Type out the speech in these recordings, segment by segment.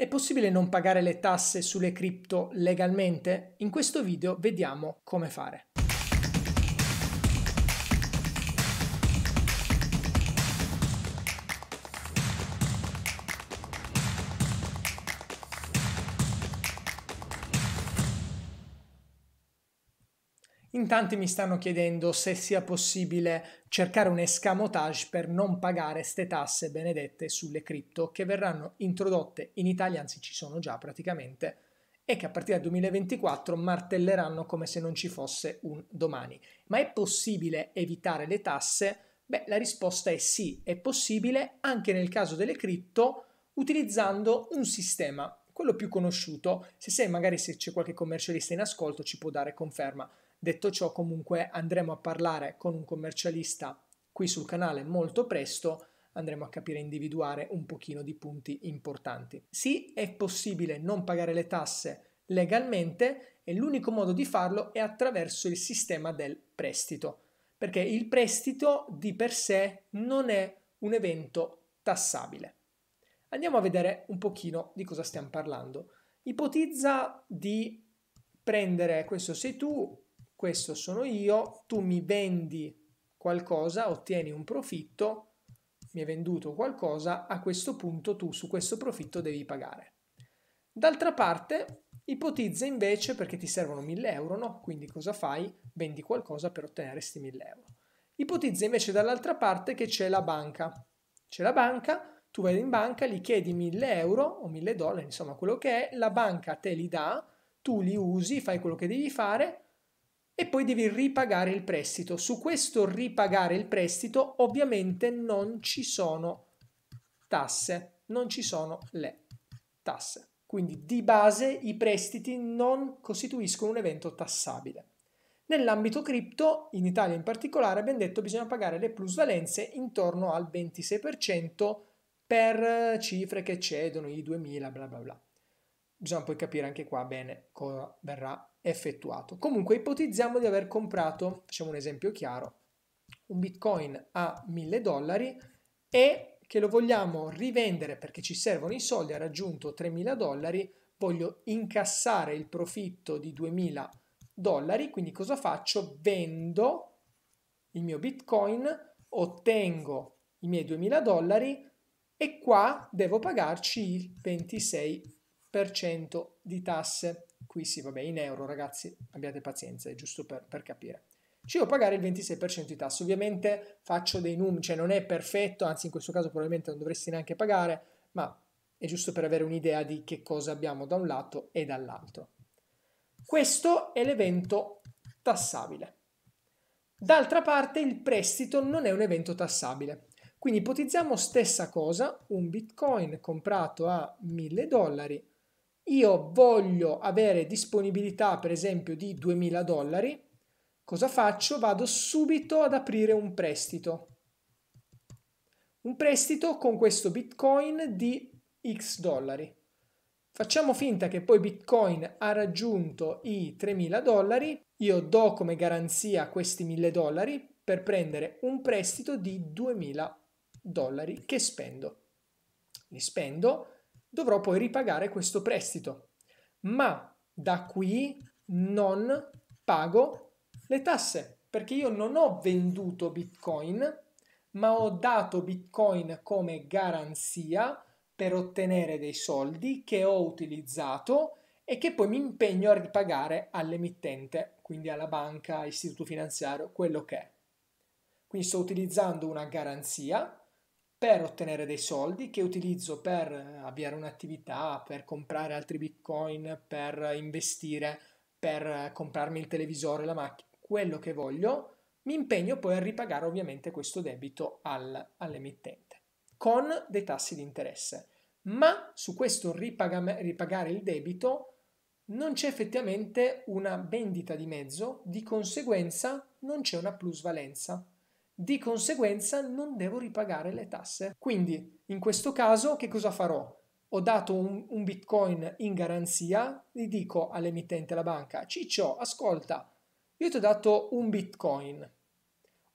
È possibile non pagare le tasse sulle cripto legalmente? In questo video vediamo come fare. In tanti mi stanno chiedendo se sia possibile cercare un escamotage per non pagare ste tasse benedette sulle cripto che verranno introdotte in Italia, anzi ci sono già praticamente, e che a partire dal 2024 martelleranno come se non ci fosse un domani. Ma è possibile evitare le tasse? Beh, la risposta è sì, è possibile anche nel caso delle cripto utilizzando un sistema, quello più conosciuto, se sei magari se c'è qualche commercialista in ascolto ci può dare conferma Detto ciò, comunque andremo a parlare con un commercialista qui sul canale molto presto andremo a capire e individuare un pochino di punti importanti. Sì, è possibile non pagare le tasse legalmente e l'unico modo di farlo è attraverso il sistema del prestito, perché il prestito di per sé non è un evento tassabile. Andiamo a vedere un pochino di cosa stiamo parlando. Ipotizza di prendere, questo sei tu, questo sono io, tu mi vendi qualcosa, ottieni un profitto, mi hai venduto qualcosa, a questo punto tu su questo profitto devi pagare. D'altra parte, ipotizza invece perché ti servono 1000 euro, no? Quindi cosa fai? Vendi qualcosa per ottenere questi 1000 euro. Ipotizza invece dall'altra parte che c'è la banca. C'è la banca, tu vai in banca, gli chiedi 1000 euro o 1000 dollari, insomma quello che è, la banca te li dà, tu li usi, fai quello che devi fare, e poi devi ripagare il prestito. Su questo ripagare il prestito ovviamente non ci sono tasse, non ci sono le tasse. Quindi di base i prestiti non costituiscono un evento tassabile. Nell'ambito cripto, in Italia in particolare, abbiamo detto che bisogna pagare le plusvalenze intorno al 26% per cifre che cedono i 2000, bla bla bla. Bisogna poi capire anche qua bene cosa verrà effettuato. Comunque ipotizziamo di aver comprato, facciamo un esempio chiaro, un bitcoin a 1000 dollari e che lo vogliamo rivendere perché ci servono i soldi, ha raggiunto 3000 dollari, voglio incassare il profitto di 2000 dollari, quindi cosa faccio? Vendo il mio bitcoin, ottengo i miei 2000 dollari e qua devo pagarci il 26% di tasse qui sì, vabbè, in euro ragazzi, abbiate pazienza, è giusto per, per capire. Ci devo pagare il 26% di tasso, ovviamente faccio dei numeri, cioè non è perfetto, anzi in questo caso probabilmente non dovresti neanche pagare, ma è giusto per avere un'idea di che cosa abbiamo da un lato e dall'altro. Questo è l'evento tassabile. D'altra parte il prestito non è un evento tassabile. Quindi ipotizziamo stessa cosa, un bitcoin comprato a 1000 dollari io voglio avere disponibilità per esempio di 2000 dollari, cosa faccio? Vado subito ad aprire un prestito. Un prestito con questo bitcoin di x dollari. Facciamo finta che poi bitcoin ha raggiunto i 3000 dollari, io do come garanzia questi 1000 dollari per prendere un prestito di 2000 dollari che spendo. Li spendo, dovrò poi ripagare questo prestito, ma da qui non pago le tasse perché io non ho venduto Bitcoin, ma ho dato Bitcoin come garanzia per ottenere dei soldi che ho utilizzato e che poi mi impegno a ripagare all'emittente, quindi alla banca, istituto finanziario, quello che è. Quindi sto utilizzando una garanzia per ottenere dei soldi che utilizzo per eh, avviare un'attività, per comprare altri bitcoin, per investire, per eh, comprarmi il televisore, la macchina, quello che voglio, mi impegno poi a ripagare ovviamente questo debito al, all'emittente con dei tassi di interesse. Ma su questo ripaga, ripagare il debito non c'è effettivamente una vendita di mezzo, di conseguenza non c'è una plusvalenza di conseguenza non devo ripagare le tasse. Quindi in questo caso che cosa farò? Ho dato un, un bitcoin in garanzia, gli dico all'emittente, alla banca, Ciccio, ascolta, io ti ho dato un bitcoin.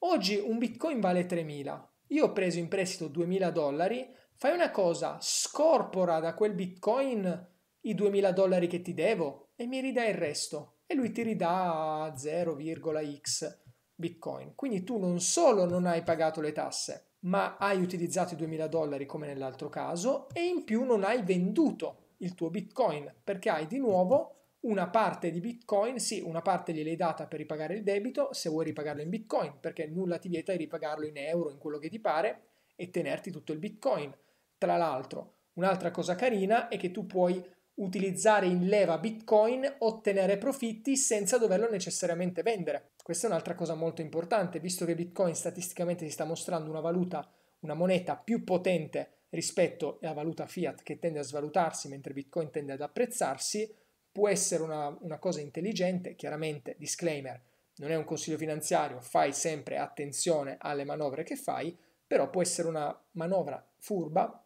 Oggi un bitcoin vale 3.000, io ho preso in prestito 2.000 dollari, fai una cosa, scorpora da quel bitcoin i 2.000 dollari che ti devo e mi ridai il resto. E lui ti ridà 0,x Bitcoin. Quindi tu non solo non hai pagato le tasse, ma hai utilizzato i 2000 dollari come nell'altro caso e in più non hai venduto il tuo Bitcoin perché hai di nuovo una parte di Bitcoin, sì, una parte gliel'hai data per ripagare il debito, se vuoi ripagarlo in Bitcoin, perché nulla ti vieta di ripagarlo in euro, in quello che ti pare e tenerti tutto il Bitcoin. Tra l'altro, un'altra cosa carina è che tu puoi utilizzare in leva Bitcoin, ottenere profitti senza doverlo necessariamente vendere. Questa è un'altra cosa molto importante, visto che Bitcoin statisticamente si sta mostrando una valuta, una moneta più potente rispetto alla valuta fiat che tende a svalutarsi mentre Bitcoin tende ad apprezzarsi, può essere una, una cosa intelligente, chiaramente disclaimer, non è un consiglio finanziario, fai sempre attenzione alle manovre che fai, però può essere una manovra furba,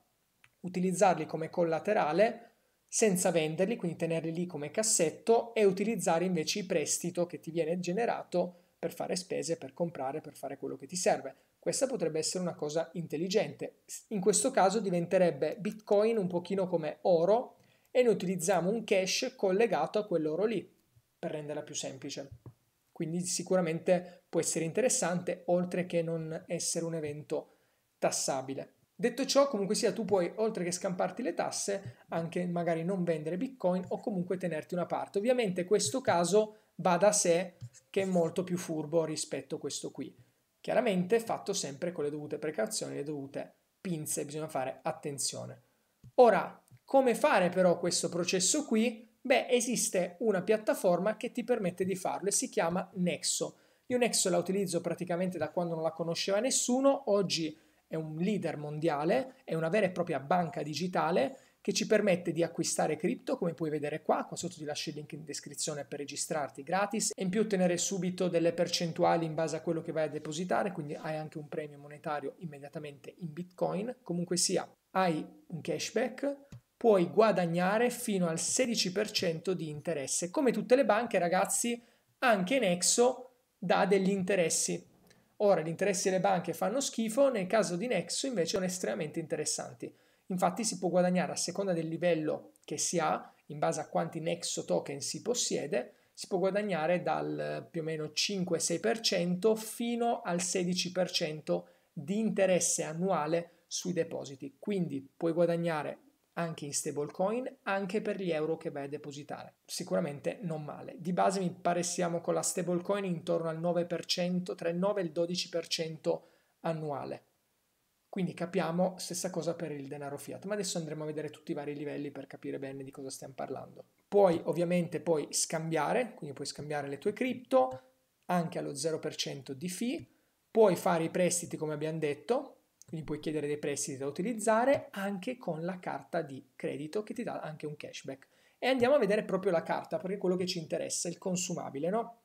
utilizzarli come collaterale senza venderli, quindi tenerli lì come cassetto e utilizzare invece il prestito che ti viene generato per fare spese, per comprare, per fare quello che ti serve. Questa potrebbe essere una cosa intelligente. In questo caso diventerebbe Bitcoin un pochino come oro e ne utilizziamo un cash collegato a quell'oro lì per renderla più semplice. Quindi sicuramente può essere interessante oltre che non essere un evento tassabile. Detto ciò, comunque sia, tu puoi, oltre che scamparti le tasse, anche magari non vendere Bitcoin o comunque tenerti una parte. Ovviamente questo caso va da sé che è molto più furbo rispetto a questo qui. Chiaramente fatto sempre con le dovute precauzioni, le dovute pinze, bisogna fare attenzione. Ora, come fare però questo processo qui? Beh, esiste una piattaforma che ti permette di farlo e si chiama Nexo. Io Nexo la utilizzo praticamente da quando non la conosceva nessuno, oggi è un leader mondiale, è una vera e propria banca digitale che ci permette di acquistare cripto, come puoi vedere qua, qua sotto ti lascio il link in descrizione per registrarti gratis e in più ottenere subito delle percentuali in base a quello che vai a depositare, quindi hai anche un premio monetario immediatamente in Bitcoin, comunque sia, hai un cashback, puoi guadagnare fino al 16% di interesse. Come tutte le banche, ragazzi, anche Nexo dà degli interessi. Ora gli interessi delle banche fanno schifo, nel caso di Nexo invece sono estremamente interessanti. Infatti si può guadagnare a seconda del livello che si ha, in base a quanti Nexo token si possiede, si può guadagnare dal più o meno 5-6% fino al 16% di interesse annuale sui depositi. Quindi puoi guadagnare anche in stablecoin, anche per gli euro che vai a depositare. Sicuramente non male. Di base mi pare siamo con la stablecoin intorno al 9%, tra il 9 e il 12% annuale. Quindi capiamo stessa cosa per il denaro fiat, ma adesso andremo a vedere tutti i vari livelli per capire bene di cosa stiamo parlando. Puoi ovviamente poi scambiare, quindi puoi scambiare le tue cripto anche allo 0% di fee, puoi fare i prestiti come abbiamo detto, quindi puoi chiedere dei prestiti da utilizzare anche con la carta di credito che ti dà anche un cashback. E andiamo a vedere proprio la carta, perché è quello che ci interessa, il consumabile, no?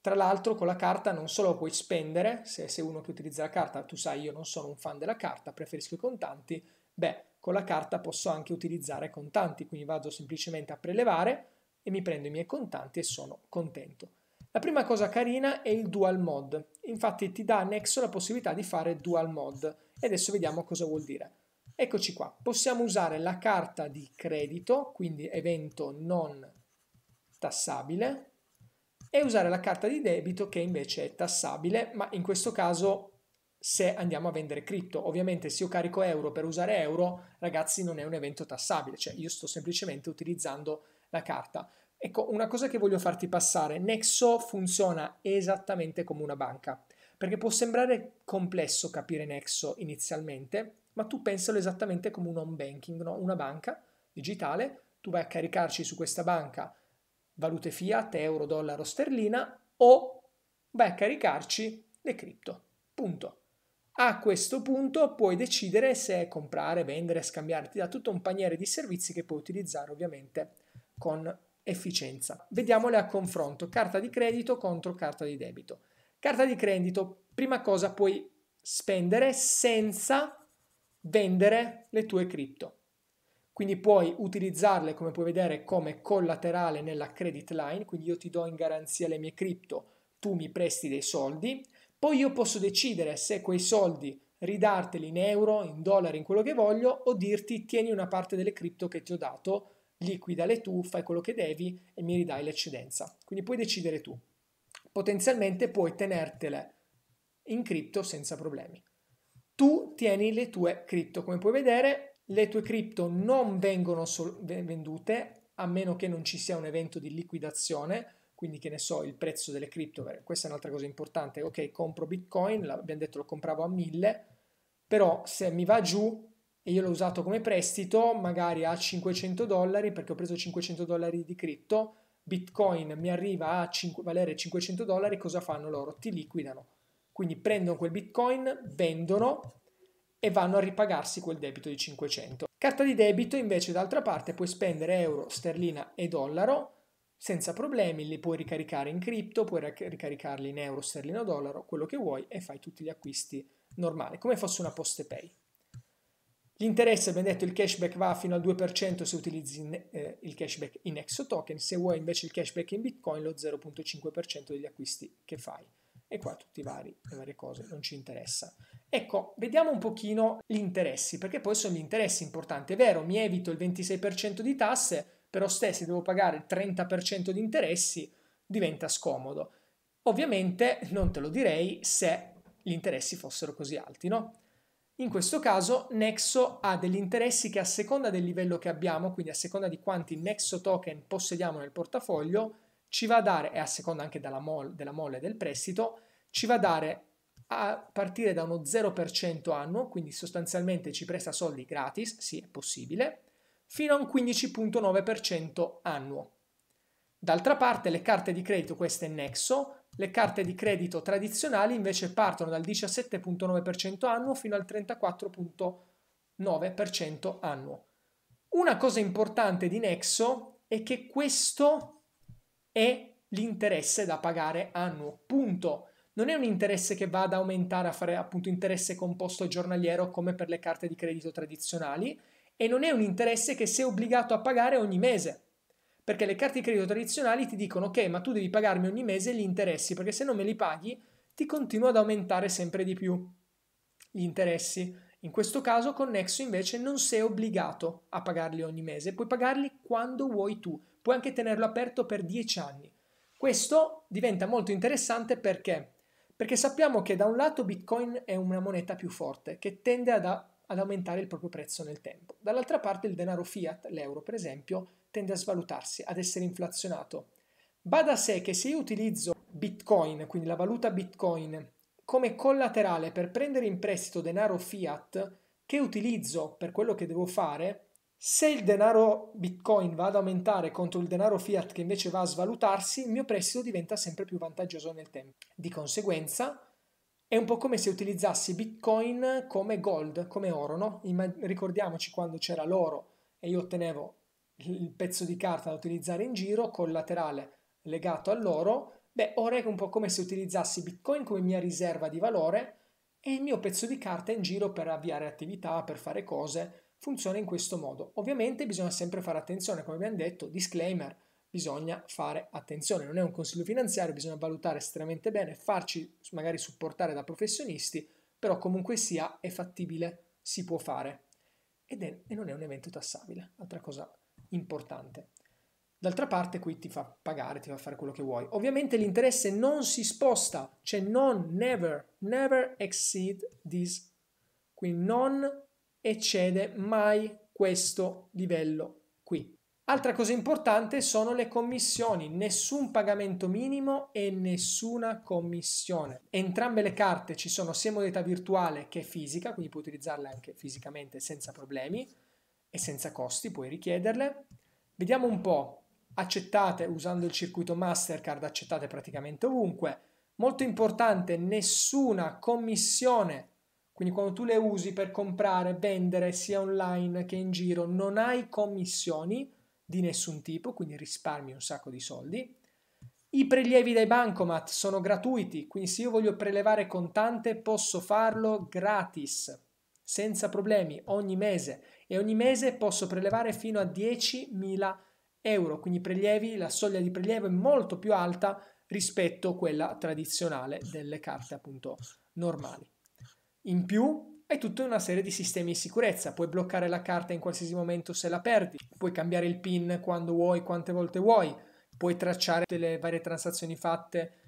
Tra l'altro con la carta non solo puoi spendere, se sei uno che utilizza la carta, tu sai io non sono un fan della carta, preferisco i contanti, beh, con la carta posso anche utilizzare contanti, quindi vado semplicemente a prelevare e mi prendo i miei contanti e sono contento. La prima cosa carina è il dual mod, infatti ti dà annesso la possibilità di fare dual mod e adesso vediamo cosa vuol dire. Eccoci qua, possiamo usare la carta di credito, quindi evento non tassabile, e usare la carta di debito che invece è tassabile, ma in questo caso se andiamo a vendere cripto. Ovviamente se io carico euro per usare euro, ragazzi, non è un evento tassabile, cioè io sto semplicemente utilizzando la carta. Ecco, una cosa che voglio farti passare, Nexo funziona esattamente come una banca, perché può sembrare complesso capire Nexo inizialmente, ma tu pensalo esattamente come un home banking, no? una banca digitale, tu vai a caricarci su questa banca valute fiat, euro, dollaro, sterlina o vai a caricarci le cripto. Punto. A questo punto puoi decidere se comprare, vendere, scambiarti da tutto un paniere di servizi che puoi utilizzare ovviamente con efficienza. Vediamole a confronto, carta di credito contro carta di debito. Carta di credito, prima cosa puoi spendere senza vendere le tue cripto. Quindi puoi utilizzarle, come puoi vedere, come collaterale nella credit line, quindi io ti do in garanzia le mie cripto, tu mi presti dei soldi, poi io posso decidere se quei soldi ridarteli in euro, in dollari, in quello che voglio, o dirti tieni una parte delle cripto che ti ho dato liquida le tu, fai quello che devi e mi ridai l'eccedenza. Quindi puoi decidere tu. Potenzialmente puoi tenertele in cripto senza problemi. Tu tieni le tue cripto, come puoi vedere le tue cripto non vengono sol- vendute a meno che non ci sia un evento di liquidazione, quindi che ne so, il prezzo delle cripto, questa è un'altra cosa importante, ok, compro Bitcoin, abbiamo detto lo compravo a 1000, però se mi va giù e io l'ho usato come prestito magari a 500 dollari perché ho preso 500 dollari di cripto, bitcoin mi arriva a 5, valere 500 dollari, cosa fanno loro? Ti liquidano. Quindi prendono quel bitcoin, vendono e vanno a ripagarsi quel debito di 500. Carta di debito invece d'altra parte puoi spendere euro, sterlina e dollaro senza problemi, li puoi ricaricare in cripto, puoi ricaricarli in euro, sterlina o dollaro, quello che vuoi e fai tutti gli acquisti normali, come fosse una poste pay. L'interesse, abbiamo detto, il cashback va fino al 2% se utilizzi in, eh, il cashback in ExoToken, se vuoi invece il cashback in Bitcoin lo 0.5% degli acquisti che fai. E qua tutti i vari, le varie cose, non ci interessa. Ecco, vediamo un pochino gli interessi, perché poi sono gli interessi importanti. È vero, mi evito il 26% di tasse, però stessi devo pagare il 30% di interessi, diventa scomodo. Ovviamente non te lo direi se gli interessi fossero così alti, no? In questo caso Nexo ha degli interessi che a seconda del livello che abbiamo, quindi a seconda di quanti Nexo token possediamo nel portafoglio, ci va a dare, e a seconda anche mol, della mole del prestito, ci va a dare a partire da uno 0% annuo, quindi sostanzialmente ci presta soldi gratis, sì è possibile, fino a un 15.9% annuo. D'altra parte le carte di credito, queste Nexo, le carte di credito tradizionali invece partono dal 17.9% annuo fino al 34.9% annuo. Una cosa importante di Nexo è che questo è l'interesse da pagare annuo, punto. Non è un interesse che va ad aumentare a fare appunto interesse composto giornaliero come per le carte di credito tradizionali e non è un interesse che sei obbligato a pagare ogni mese perché le carte di credito tradizionali ti dicono ok ma tu devi pagarmi ogni mese gli interessi perché se non me li paghi ti continua ad aumentare sempre di più gli interessi. In questo caso con Nexo invece non sei obbligato a pagarli ogni mese, puoi pagarli quando vuoi tu, puoi anche tenerlo aperto per 10 anni. Questo diventa molto interessante perché? Perché sappiamo che da un lato Bitcoin è una moneta più forte che tende ad, a- ad aumentare il proprio prezzo nel tempo, dall'altra parte il denaro fiat, l'euro per esempio, tende a svalutarsi, ad essere inflazionato. Bada da sé che se io utilizzo Bitcoin, quindi la valuta Bitcoin, come collaterale per prendere in prestito denaro fiat che utilizzo per quello che devo fare, se il denaro Bitcoin va ad aumentare contro il denaro fiat che invece va a svalutarsi, il mio prestito diventa sempre più vantaggioso nel tempo. Di conseguenza, è un po' come se utilizzassi Bitcoin come gold, come oro, no? Ricordiamoci quando c'era l'oro e io ottenevo il pezzo di carta da utilizzare in giro collaterale legato all'oro, beh, ora è un po' come se utilizzassi Bitcoin come mia riserva di valore e il mio pezzo di carta in giro per avviare attività, per fare cose, funziona in questo modo. Ovviamente bisogna sempre fare attenzione, come abbiamo detto, disclaimer, bisogna fare attenzione, non è un consiglio finanziario, bisogna valutare estremamente bene, farci magari supportare da professionisti, però comunque sia è fattibile, si può fare. Ed è, e non è un evento tassabile, altra cosa importante. D'altra parte qui ti fa pagare, ti fa fare quello che vuoi. Ovviamente l'interesse non si sposta, cioè non never, never exceed this. Quindi non eccede mai questo livello qui. Altra cosa importante sono le commissioni, nessun pagamento minimo e nessuna commissione. Entrambe le carte ci sono sia in modalità virtuale che fisica, quindi puoi utilizzarle anche fisicamente senza problemi e senza costi, puoi richiederle. Vediamo un po', accettate usando il circuito Mastercard, accettate praticamente ovunque. Molto importante, nessuna commissione, quindi quando tu le usi per comprare, vendere sia online che in giro, non hai commissioni di nessun tipo, quindi risparmi un sacco di soldi. I prelievi dai bancomat sono gratuiti, quindi se io voglio prelevare contante posso farlo gratis senza problemi ogni mese e ogni mese posso prelevare fino a 10.000 euro, quindi prelievi, la soglia di prelievo è molto più alta rispetto a quella tradizionale delle carte appunto normali. In più hai tutta una serie di sistemi di sicurezza, puoi bloccare la carta in qualsiasi momento se la perdi, puoi cambiare il PIN quando vuoi, quante volte vuoi, puoi tracciare le varie transazioni fatte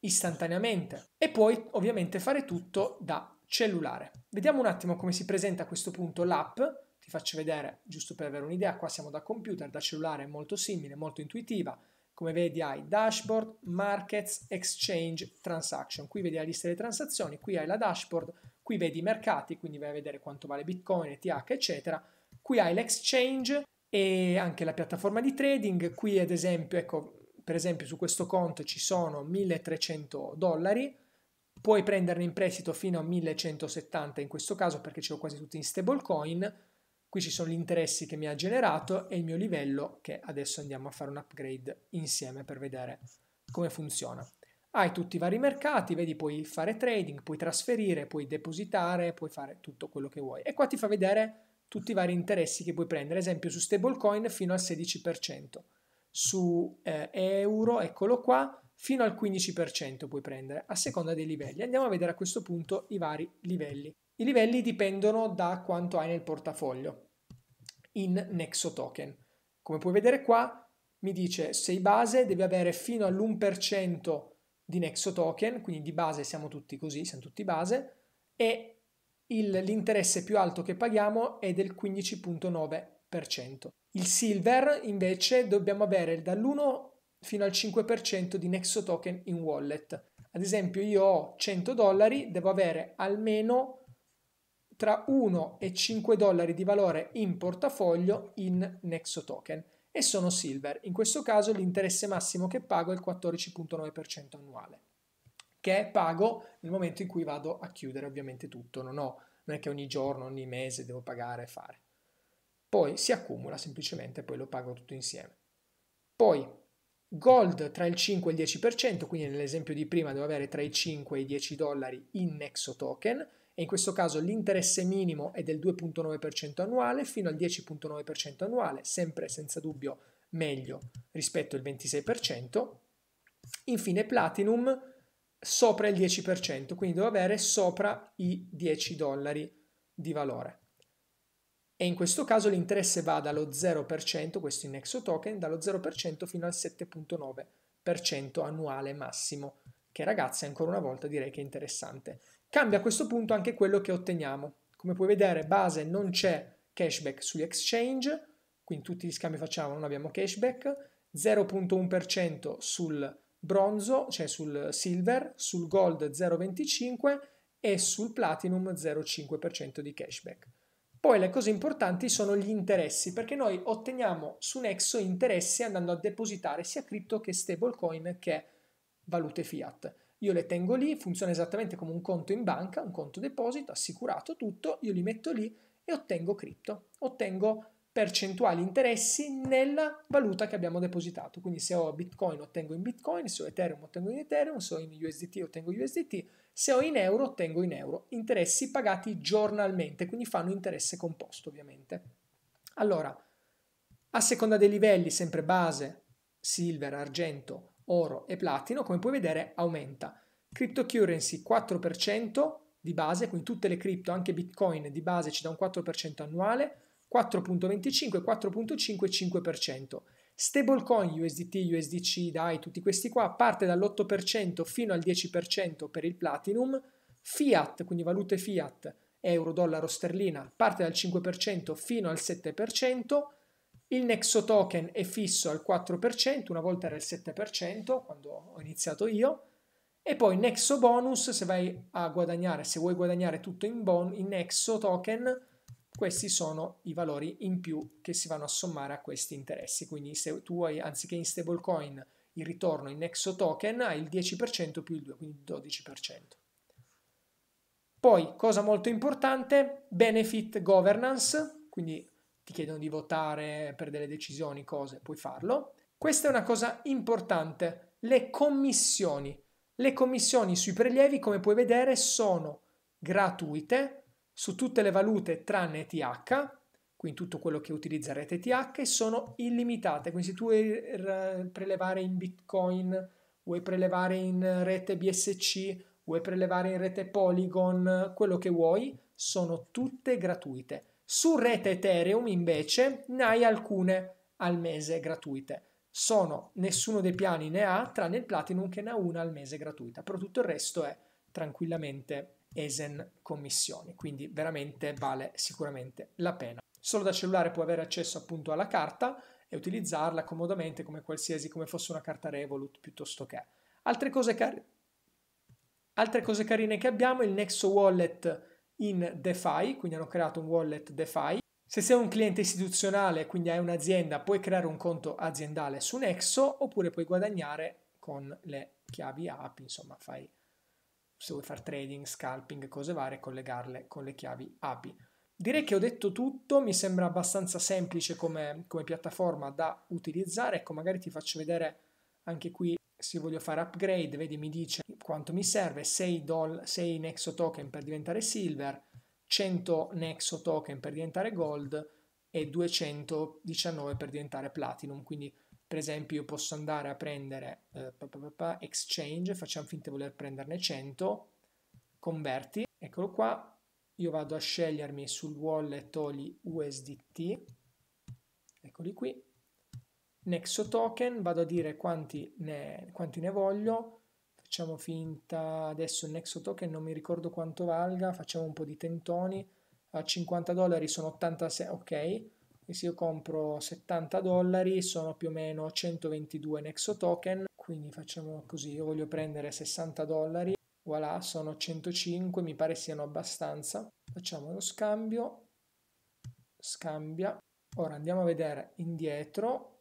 istantaneamente e puoi ovviamente fare tutto da cellulare. Vediamo un attimo come si presenta a questo punto l'app, ti faccio vedere giusto per avere un'idea, qua siamo da computer, da cellulare, molto simile, molto intuitiva, come vedi hai dashboard, markets, exchange, transaction, qui vedi la lista delle transazioni, qui hai la dashboard, qui vedi i mercati, quindi vai a vedere quanto vale bitcoin, ETH eccetera, qui hai l'exchange e anche la piattaforma di trading, qui ad esempio, ecco, per esempio su questo conto ci sono 1300 dollari, puoi prenderne in prestito fino a 1170 in questo caso perché ce l'ho quasi tutti in stablecoin, qui ci sono gli interessi che mi ha generato e il mio livello che adesso andiamo a fare un upgrade insieme per vedere come funziona. Hai tutti i vari mercati, vedi puoi fare trading, puoi trasferire, puoi depositare, puoi fare tutto quello che vuoi. E qua ti fa vedere tutti i vari interessi che puoi prendere, esempio su stablecoin fino al 16%, su eh, euro, eccolo qua, fino al 15% puoi prendere a seconda dei livelli. Andiamo a vedere a questo punto i vari livelli. I livelli dipendono da quanto hai nel portafoglio in Nexo Token. Come puoi vedere qua mi dice sei base devi avere fino all'1% di Nexo Token, quindi di base siamo tutti così, siamo tutti base, e il, l'interesse più alto che paghiamo è del 15.9%. Il silver invece dobbiamo avere dall'1 fino al 5% di Nexo token in wallet. Ad esempio io ho 100 dollari, devo avere almeno tra 1 e 5 dollari di valore in portafoglio in Nexo token e sono silver. In questo caso l'interesse massimo che pago è il 14.9% annuale che pago nel momento in cui vado a chiudere ovviamente tutto, non, ho, non è che ogni giorno, ogni mese devo pagare e fare. Poi si accumula semplicemente, poi lo pago tutto insieme. Poi Gold tra il 5 e il 10%, quindi nell'esempio di prima devo avere tra i 5 e i 10 dollari in Nexo token e in questo caso l'interesse minimo è del 2.9% annuale fino al 10.9% annuale, sempre senza dubbio meglio rispetto al 26%. Infine Platinum sopra il 10%, quindi devo avere sopra i 10 dollari di valore e in questo caso l'interesse va dallo 0%, questo in Exo Token, dallo 0% fino al 7.9% annuale massimo, che ragazzi ancora una volta direi che è interessante. Cambia a questo punto anche quello che otteniamo. Come puoi vedere, base non c'è cashback sugli exchange, quindi tutti gli scambi facciamo non abbiamo cashback, 0.1% sul bronzo, cioè sul silver, sul gold 0.25 e sul platinum 0.5% di cashback. Poi le cose importanti sono gli interessi, perché noi otteniamo su Nexo interessi andando a depositare sia cripto che stablecoin che valute fiat. Io le tengo lì, funziona esattamente come un conto in banca, un conto deposito, assicurato tutto, io li metto lì e ottengo cripto, ottengo percentuali interessi nella valuta che abbiamo depositato. Quindi se ho Bitcoin ottengo in Bitcoin, se ho Ethereum ottengo in Ethereum, se ho in USDT ottengo USDT se ho in euro, ottengo in euro. Interessi pagati giornalmente, quindi fanno interesse composto ovviamente. Allora, a seconda dei livelli, sempre base, silver, argento, oro e platino, come puoi vedere aumenta. Cryptocurrency 4% di base, quindi tutte le cripto, anche Bitcoin di base ci dà un 4% annuale, 4.25, 4.5, 5%. Stablecoin, USDT, USDC, DAI, tutti questi qua, parte dall'8% fino al 10% per il Platinum, fiat, quindi valute fiat, euro, dollaro, sterlina, parte dal 5% fino al 7%, il Nexo token è fisso al 4%, una volta era il 7% quando ho iniziato io, e poi Nexo bonus, se vai a guadagnare, se vuoi guadagnare tutto in, bon- in Nexo token, questi sono i valori in più che si vanno a sommare a questi interessi. Quindi se tu hai, anziché in stablecoin, il ritorno in Nexo token, hai il 10% più il 2, quindi il 12%. Poi, cosa molto importante, benefit governance, quindi ti chiedono di votare per delle decisioni, cose, puoi farlo. Questa è una cosa importante, le commissioni. Le commissioni sui prelievi, come puoi vedere, sono gratuite, su tutte le valute tranne ETH, quindi tutto quello che utilizza rete ETH, sono illimitate. Quindi se tu vuoi prelevare in Bitcoin, vuoi prelevare in rete BSC, vuoi prelevare in rete Polygon, quello che vuoi, sono tutte gratuite. Su rete Ethereum invece ne hai alcune al mese gratuite. Sono nessuno dei piani ne ha, tranne il Platinum che ne ha una al mese gratuita, però tutto il resto è tranquillamente ESEN commissioni, quindi veramente vale sicuramente la pena. Solo da cellulare può avere accesso appunto alla carta e utilizzarla comodamente come qualsiasi, come fosse una carta Revolut piuttosto che. Altre cose, car- altre cose carine che abbiamo, il Nexo Wallet in DeFi, quindi hanno creato un wallet DeFi. Se sei un cliente istituzionale, quindi hai un'azienda, puoi creare un conto aziendale su Nexo oppure puoi guadagnare con le chiavi app, insomma fai se vuoi fare trading, scalping, cose varie, collegarle con le chiavi API. Direi che ho detto tutto, mi sembra abbastanza semplice come, come piattaforma da utilizzare, ecco magari ti faccio vedere anche qui se voglio fare upgrade, vedi mi dice quanto mi serve, 6, doll- 6 Nexo token per diventare silver, 100 Nexo token per diventare gold e 219 per diventare platinum, quindi per esempio io posso andare a prendere eh, pa, pa, pa, exchange, facciamo finta di voler prenderne 100, converti, eccolo qua, io vado a scegliermi sul wallet Oli USDT, eccoli qui, Nexo token, vado a dire quanti ne, quanti ne voglio, facciamo finta, adesso il Nexo token non mi ricordo quanto valga, facciamo un po' di tentoni, a 50 dollari sono 86, ok, e se io compro 70 dollari sono più o meno 122 Nexo token, quindi facciamo così, io voglio prendere 60 dollari, voilà, sono 105, mi pare siano abbastanza. Facciamo lo scambio, scambia. Ora andiamo a vedere indietro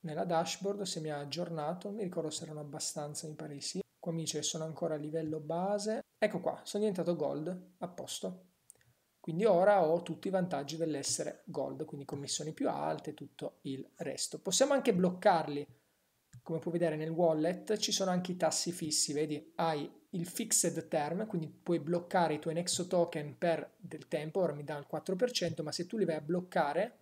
nella dashboard se mi ha aggiornato, mi ricordo se erano abbastanza, mi pare sì. Qua mi dice sono ancora a livello base. Ecco qua, sono diventato gold, a posto. Quindi ora ho tutti i vantaggi dell'essere gold, quindi commissioni più alte e tutto il resto. Possiamo anche bloccarli. Come puoi vedere nel wallet ci sono anche i tassi fissi, vedi? Hai il fixed term, quindi puoi bloccare i tuoi Nexo token per del tempo, ora mi dà il 4%, ma se tu li vai a bloccare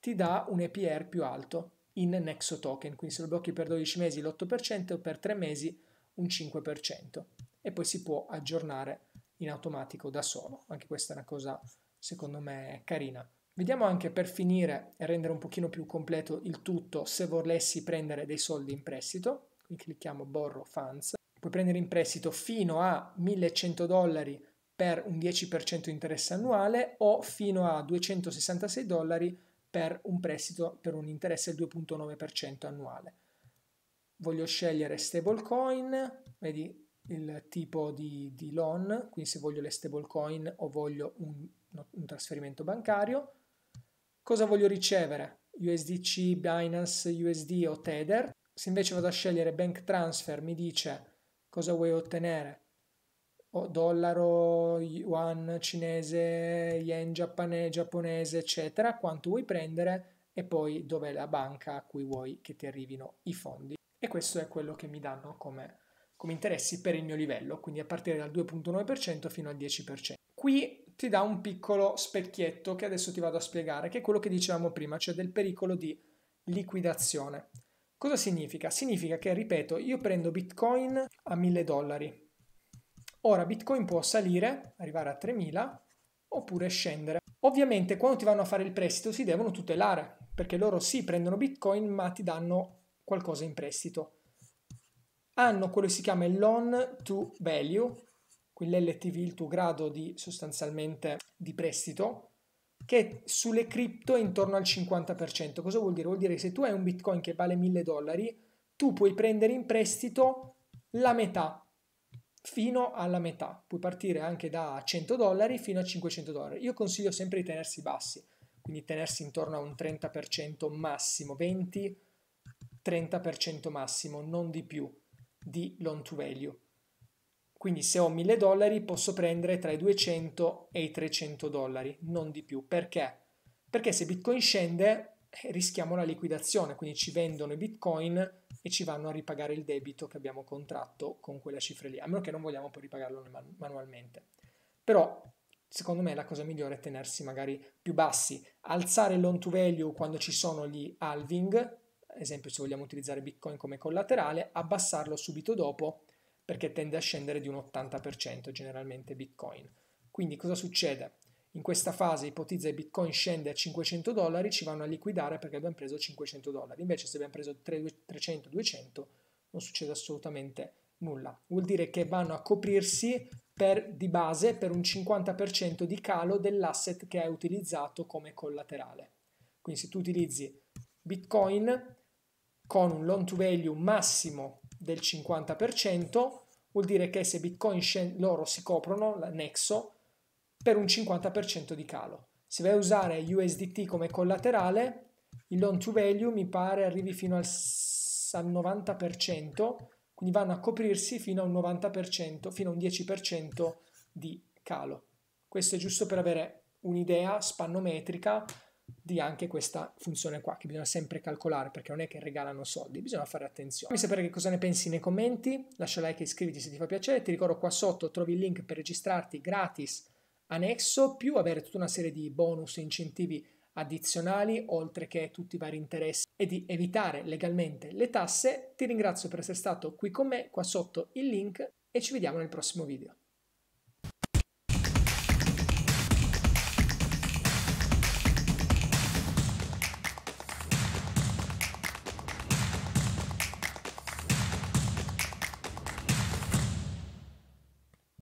ti dà un EPR più alto in Nexo token, quindi se lo blocchi per 12 mesi l'8% o per 3 mesi un 5% e poi si può aggiornare in automatico da solo. Anche questa è una cosa secondo me carina. Vediamo anche per finire e rendere un pochino più completo il tutto se volessi prendere dei soldi in prestito. Quindi clicchiamo borrow funds. Puoi prendere in prestito fino a 1100 dollari per un 10% interesse annuale o fino a 266 dollari per un prestito per un interesse del 2.9% annuale. Voglio scegliere stablecoin, vedi il tipo di, di loan, quindi se voglio le stablecoin o voglio un, un trasferimento bancario. Cosa voglio ricevere? USDC, Binance, USD o Tether. Se invece vado a scegliere bank transfer mi dice cosa vuoi ottenere, o dollaro, yuan cinese, yen giapponese, giapponese, eccetera, quanto vuoi prendere e poi dov'è la banca a cui vuoi che ti arrivino i fondi. E questo è quello che mi danno come come interessi per il mio livello, quindi a partire dal 2.9% fino al 10%. Qui ti dà un piccolo specchietto che adesso ti vado a spiegare, che è quello che dicevamo prima, cioè del pericolo di liquidazione. Cosa significa? Significa che, ripeto, io prendo Bitcoin a 1000 dollari. Ora Bitcoin può salire, arrivare a 3000 oppure scendere. Ovviamente quando ti vanno a fare il prestito si devono tutelare, perché loro sì prendono Bitcoin ma ti danno qualcosa in prestito hanno quello che si chiama il loan to value, quindi l'LTV, il tuo grado di sostanzialmente di prestito, che sulle cripto è intorno al 50%. Cosa vuol dire? Vuol dire che se tu hai un bitcoin che vale 1000 dollari, tu puoi prendere in prestito la metà, fino alla metà. Puoi partire anche da 100 dollari fino a 500 dollari. Io consiglio sempre di tenersi bassi, quindi tenersi intorno a un 30% massimo, 20-30% massimo, non di più di loan to value. Quindi se ho 1000 dollari posso prendere tra i 200 e i 300 dollari, non di più. Perché? Perché se Bitcoin scende eh, rischiamo la liquidazione, quindi ci vendono i Bitcoin e ci vanno a ripagare il debito che abbiamo contratto con quella cifra lì, a meno che non vogliamo poi ripagarlo manualmente. Però secondo me la cosa migliore è tenersi magari più bassi, alzare il loan to value quando ci sono gli halving, esempio se vogliamo utilizzare Bitcoin come collaterale, abbassarlo subito dopo perché tende a scendere di un 80% generalmente Bitcoin. Quindi cosa succede? In questa fase ipotizza che Bitcoin scende a 500 dollari, ci vanno a liquidare perché abbiamo preso 500 dollari. Invece se abbiamo preso 300-200 non succede assolutamente nulla. Vuol dire che vanno a coprirsi per, di base per un 50% di calo dell'asset che hai utilizzato come collaterale. Quindi se tu utilizzi Bitcoin con un loan to value massimo del 50%, vuol dire che se Bitcoin scende, loro si coprono, l'annesso, per un 50% di calo. Se vai a usare USDT come collaterale, il loan to value mi pare arrivi fino al, al 90%, quindi vanno a coprirsi fino a un 90%, fino a un 10% di calo. Questo è giusto per avere un'idea spannometrica di anche questa funzione qua che bisogna sempre calcolare perché non è che regalano soldi, bisogna fare attenzione. Fammi sapere che cosa ne pensi nei commenti, lascia like e iscriviti se ti fa piacere, ti ricordo qua sotto trovi il link per registrarti gratis annesso, più avere tutta una serie di bonus e incentivi addizionali, oltre che tutti i vari interessi e di evitare legalmente le tasse. Ti ringrazio per essere stato qui con me, qua sotto il link e ci vediamo nel prossimo video.